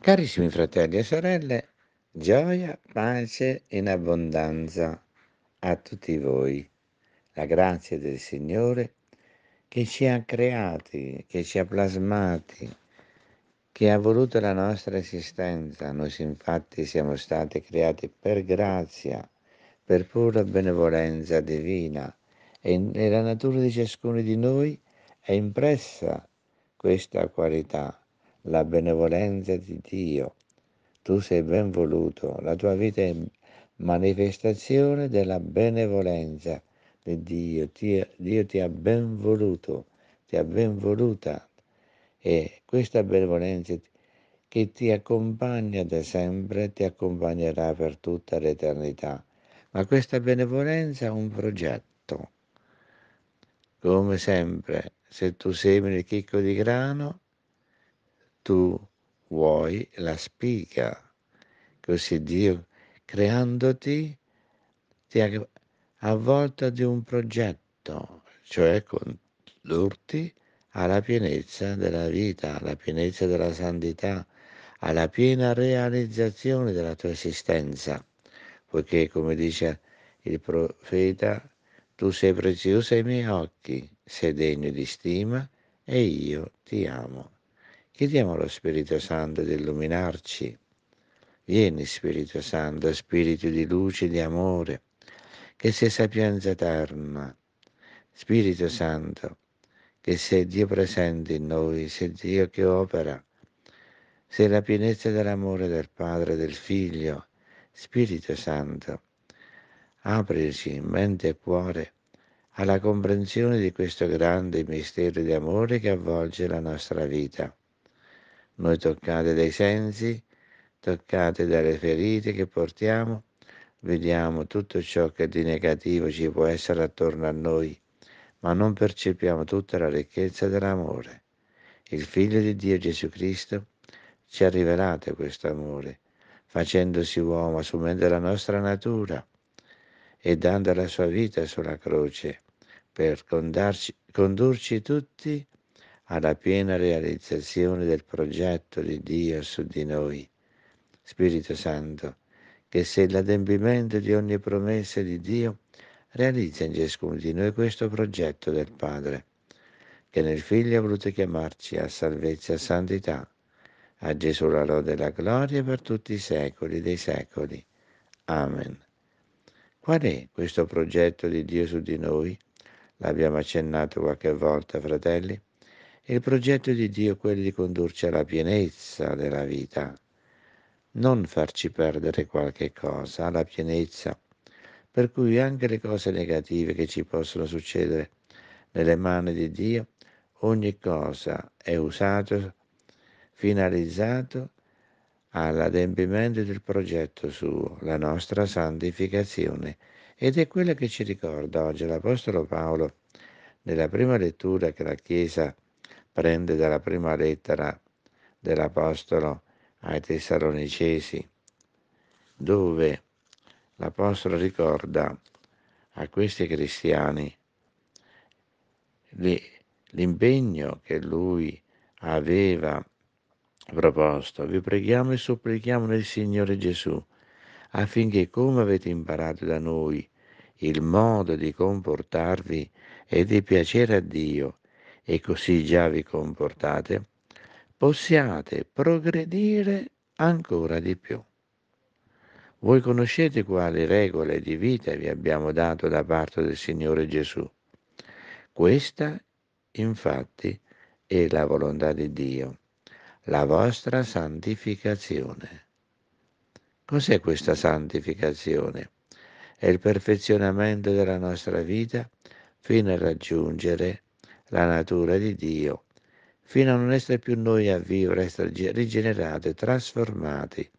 Carissimi fratelli e sorelle, gioia, pace in abbondanza a tutti voi. La grazia del Signore che ci ha creati, che ci ha plasmati, che ha voluto la nostra esistenza. Noi infatti siamo stati creati per grazia, per pura benevolenza divina e nella natura di ciascuno di noi è impressa questa qualità la benevolenza di Dio. Tu sei benvoluto, la tua vita è manifestazione della benevolenza di Dio. Dio. ti ha benvoluto, ti ha benvoluta e questa benevolenza che ti accompagna da sempre ti accompagnerà per tutta l'eternità. Ma questa benevolenza ha un progetto. Come sempre, se tu semini il chicco di grano, tu vuoi la spiga. Così Dio, creandoti, ti ha avvolta di un progetto, cioè condurti alla pienezza della vita, alla pienezza della santità, alla piena realizzazione della tua esistenza, poiché come dice il profeta, tu sei prezioso ai miei occhi, sei degno di stima e io ti amo. Chiediamo allo Spirito Santo di illuminarci. Vieni Spirito Santo, Spirito di luce e di amore, che sei sapienza eterna. Spirito Santo, che sei Dio presente in noi, sei Dio che opera, sei la pienezza dell'amore del Padre e del Figlio. Spirito Santo, aprici mente e cuore alla comprensione di questo grande mistero di amore che avvolge la nostra vita. Noi toccate dai sensi, toccate dalle ferite che portiamo, vediamo tutto ciò che di negativo ci può essere attorno a noi, ma non percepiamo tutta la ricchezza dell'amore. Il Figlio di Dio Gesù Cristo ci ha rivelato questo amore, facendosi uomo, assumendo la nostra natura e dando la sua vita sulla croce per condurci tutti a alla piena realizzazione del progetto di Dio su di noi. Spirito Santo, che se l'adempimento di ogni promessa di Dio, realizza in ciascuno di noi questo progetto del Padre, che nel Figlio ha voluto chiamarci a salvezza e santità. A Gesù la lode e la gloria per tutti i secoli dei secoli. Amen. Qual è questo progetto di Dio su di noi? L'abbiamo accennato qualche volta, fratelli. E il progetto di Dio è quello di condurci alla pienezza della vita, non farci perdere qualche cosa, alla pienezza. Per cui anche le cose negative che ci possono succedere nelle mani di Dio, ogni cosa è usato, finalizzato all'adempimento del progetto suo, la nostra santificazione. Ed è quella che ci ricorda oggi l'Apostolo Paolo nella prima lettura che la Chiesa ha prende dalla prima lettera dell'Apostolo ai Tessalonicesi, dove l'Apostolo ricorda a questi cristiani l'impegno che lui aveva proposto. Vi preghiamo e supplichiamo nel Signore Gesù affinché come avete imparato da noi il modo di comportarvi e di piacere a Dio, e così già vi comportate, possiate progredire ancora di più. Voi conoscete quali regole di vita vi abbiamo dato da parte del Signore Gesù. Questa, infatti, è la volontà di Dio, la vostra santificazione. Cos'è questa santificazione? È il perfezionamento della nostra vita fino a raggiungere la la natura di Dio, fino a non essere più noi a vivere, essere rigenerati, trasformati.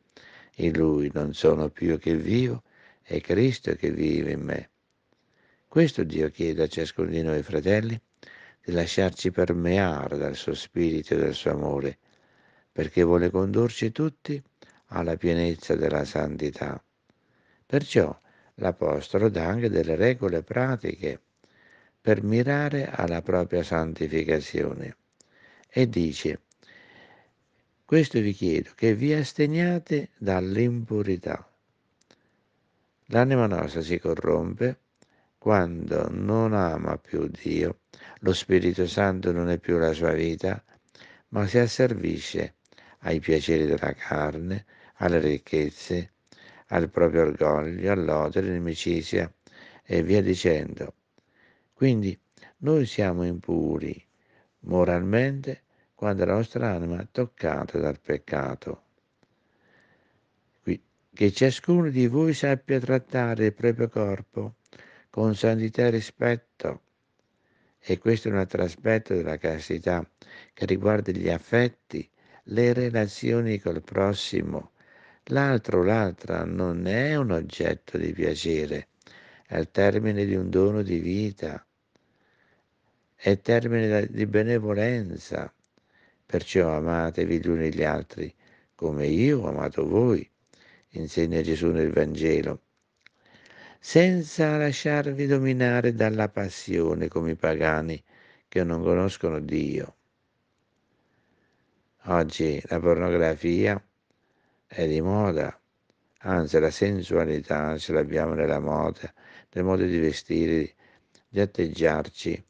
In Lui non sono più che vivo, è Cristo che vive in me. Questo Dio chiede a ciascuno di noi, fratelli, di lasciarci permeare dal suo spirito e dal suo amore, perché vuole condurci tutti alla pienezza della santità. Perciò l'Apostolo dà anche delle regole pratiche per mirare alla propria santificazione. E dice, questo vi chiedo, che vi asteniate dall'impurità. L'anima nostra si corrompe quando non ama più Dio, lo Spirito Santo non è più la sua vita, ma si asservisce ai piaceri della carne, alle ricchezze, al proprio orgoglio, all'odio, all'inimicizia e via dicendo. Quindi noi siamo impuri moralmente quando la nostra anima è toccata dal peccato. Che ciascuno di voi sappia trattare il proprio corpo con santità e rispetto. E questo è un altro aspetto della castità che riguarda gli affetti, le relazioni col prossimo. L'altro, l'altra non è un oggetto di piacere, è il termine di un dono di vita è termine di benevolenza. Perciò amatevi gli uni gli altri come io ho amato voi, insegna Gesù nel Vangelo, senza lasciarvi dominare dalla passione come i pagani che non conoscono Dio. Oggi la pornografia è di moda, anzi la sensualità ce l'abbiamo nella moda, nel modo di vestire, di atteggiarci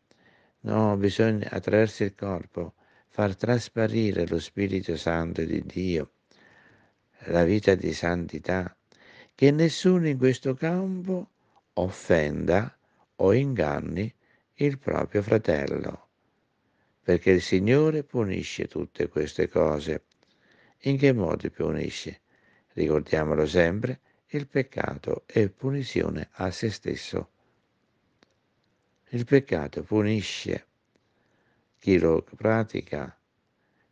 No, bisogna attraverso il corpo far trasparire lo Spirito Santo di Dio, la vita di santità, che nessuno in questo campo offenda o inganni il proprio fratello, perché il Signore punisce tutte queste cose. In che modo punisce? Ricordiamolo sempre, il peccato è punizione a se stesso. Il peccato punisce chi lo pratica,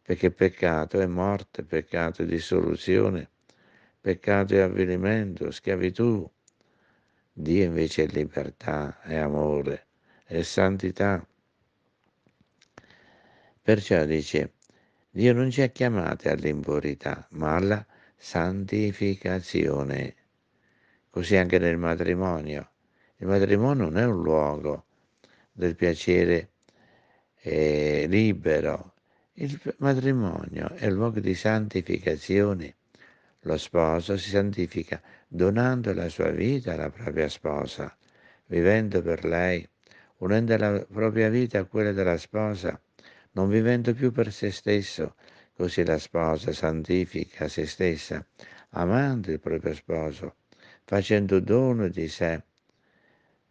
perché peccato è morte, peccato è dissoluzione, peccato è avvilimento, schiavitù. Dio invece è libertà, è amore, è santità. Perciò dice, Dio non ci ha chiamati all'impurità, ma alla santificazione. Così anche nel matrimonio. Il matrimonio non è un luogo del piacere eh, libero. Il matrimonio è il luogo di santificazione. Lo sposo si santifica donando la sua vita alla propria sposa, vivendo per lei, unendo la propria vita a quella della sposa, non vivendo più per se stesso. Così la sposa santifica se stessa, amando il proprio sposo, facendo dono di sé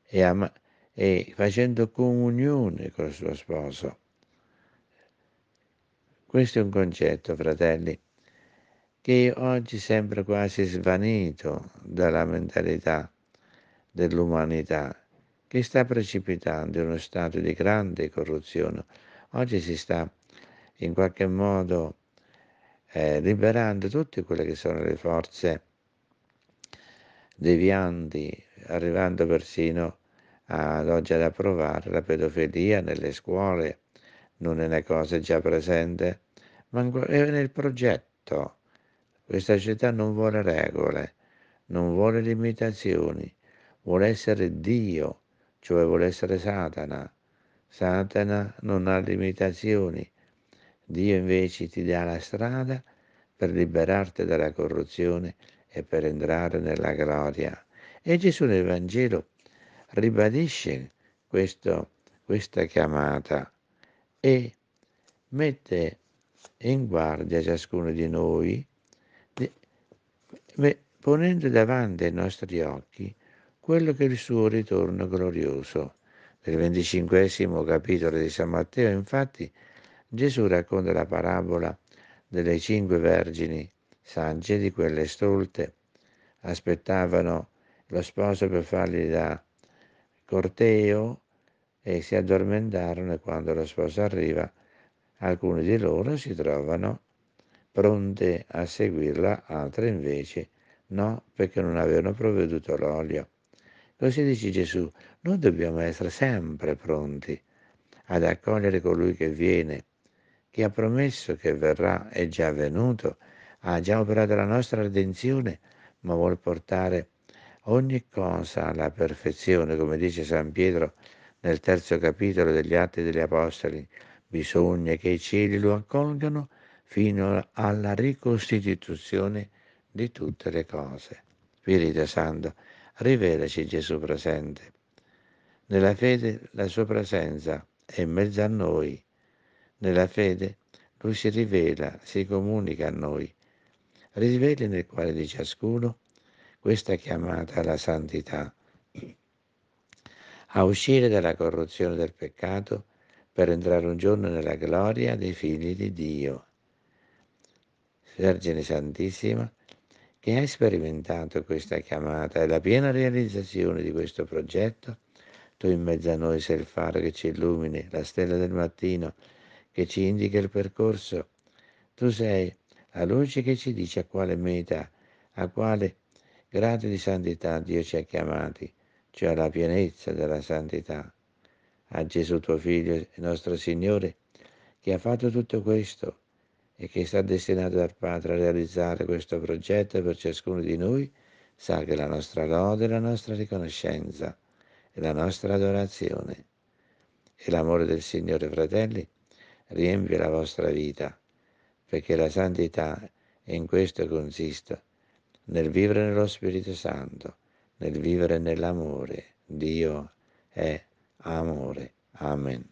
e amando e facendo comunione col suo sposo. Questo è un concetto, fratelli, che oggi sembra quasi svanito dalla mentalità dell'umanità che sta precipitando in uno stato di grande corruzione. Oggi si sta in qualche modo eh, liberando tutte quelle che sono le forze devianti, arrivando persino a ad oggi ad approvare la pedofilia nelle scuole, non è una cosa già presente, ma è nel progetto. Questa città non vuole regole, non vuole limitazioni, vuole essere Dio, cioè vuole essere Satana. Satana non ha limitazioni. Dio invece ti dà la strada per liberarti dalla corruzione e per entrare nella gloria. E Gesù nel Vangelo ribadisce questo, questa chiamata e mette in guardia ciascuno di noi, ponendo davanti ai nostri occhi quello che è il suo ritorno glorioso. Nel venticinquesimo capitolo di San Matteo, infatti, Gesù racconta la parabola delle cinque vergini sagge, di quelle stolte, aspettavano lo sposo per fargli da corteo e si addormentarono e quando la sposa arriva alcuni di loro si trovano pronte a seguirla, altre invece no, perché non avevano provveduto l'olio. Così dice Gesù, noi dobbiamo essere sempre pronti ad accogliere colui che viene, che ha promesso che verrà, è già venuto, ha già operato la nostra redenzione, ma vuol portare ogni cosa alla perfezione, come dice San Pietro nel terzo capitolo degli Atti degli Apostoli. Bisogna che i cieli lo accolgano fino alla ricostituzione di tutte le cose. Spirito Santo, rivelaci Gesù presente. Nella fede la sua presenza è in mezzo a noi. Nella fede lui si rivela, si comunica a noi. Riveli nel cuore di ciascuno questa è chiamata la santità. A uscire dalla corruzione del peccato per entrare un giorno nella gloria dei figli di Dio. Vergine Santissima, che hai sperimentato questa chiamata e la piena realizzazione di questo progetto, tu in mezzo a noi sei il faro che ci illumini, la stella del mattino che ci indica il percorso. Tu sei la luce che ci dice a quale meta, a quale Grado di santità Dio ci ha chiamati, cioè la pienezza della santità. A Gesù tuo Figlio, nostro Signore, che ha fatto tutto questo e che sta destinato dal Padre a realizzare questo progetto per ciascuno di noi, sa che la nostra lode, la nostra riconoscenza e la nostra adorazione e l'amore del Signore, fratelli, riempie la vostra vita, perché la santità, e in questo consiste, nel vivere nello Spirito Santo, nel vivere nell'amore. Dio è amore. Amen.